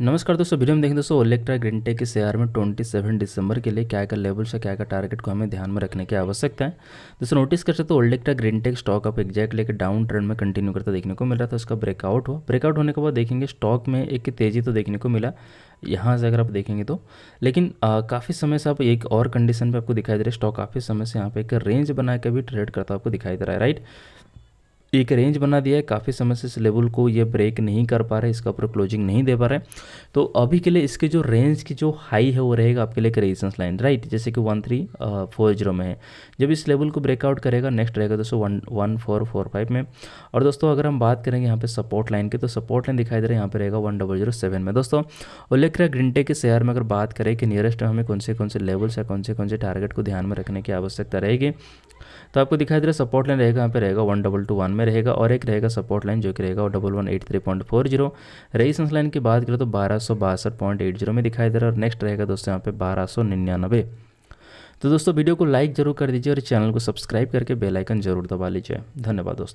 नमस्कार दोस्तों वीडियो में देखें दोस्तों इलेक्ट्रा टेक के शेयर में 27 दिसंबर के लिए क्या क्या लेवल्स से क्या क्या टारगेट को हमें ध्यान में रखने की आवश्यकता है दोस्तों नोटिस कर सकते हो इलेक्ट्रा टेक स्टॉक आप एग्जैक्ट लेकर डाउन ट्रेंड में कंटिन्यू करता देखने को मिल रहा था उसका ब्रेकआउट हुआ ब्रेकआउट होने के बाद देखेंगे स्टॉक में एक तेज़ी तो देखने को मिला यहाँ से अगर आप देखेंगे तो लेकिन काफ़ी समय से आप एक और कंडीशन पर आपको दिखाई दे रहा है स्टॉक काफ़ी समय से यहाँ पर एक रेंज बना के भी ट्रेड करता आपको दिखाई दे रहा है राइट एक रेंज बना दिया है काफ़ी समय से इस लेवल को ये ब्रेक नहीं कर पा रहे इसका ऊपर क्लोजिंग नहीं दे पा रहे तो अभी के लिए इसके जो रेंज की जो हाई है वो रहेगा आपके लिए रेजिस्टेंस लाइन राइट जैसे कि वन थ्री फोर जीरो में है जब इस लेवल को ब्रेकआउट करेगा नेक्स्ट रहेगा दोस्तों one one four four five में और दोस्तों अगर हम बात करेंगे यहाँ पर सपोर्ट लाइन की तो सपोर्ट लाइन दिखाई दे रहा है यहाँ पर रहेगा वन डबल जीरो सेवन में दोस्तों उल्लेख रहा ग्रिंटे के शेयर में अगर बात करें कि नियरेस्ट हमें कौन से कौन से लेवल्स या कौन से कौन से टारगेट को ध्यान में रखने की आवश्यकता रहेगी तो आपको दिखाई दे रहा है सपोर्ट लाइन रहेगा यहाँ पे रहेगा वन डबल टू वन में रहेगा और एक रहेगा सपोर्ट लाइन जो कि रहेगा double one eight three point four zero resistance line की बात करें तो बारह सौ बासठ पॉइंट एट जीरो में दिखाई दे रहा है और नेक्स्ट रहेगा दोस्तों यहाँ पे बारह सौ निन्यानबे तो दोस्तों वीडियो को लाइक जरूर कर दीजिए और चैनल को सब्सक्राइब करके बेलाइकन जरूर दबा लीजिए धन्यवाद दोस्तों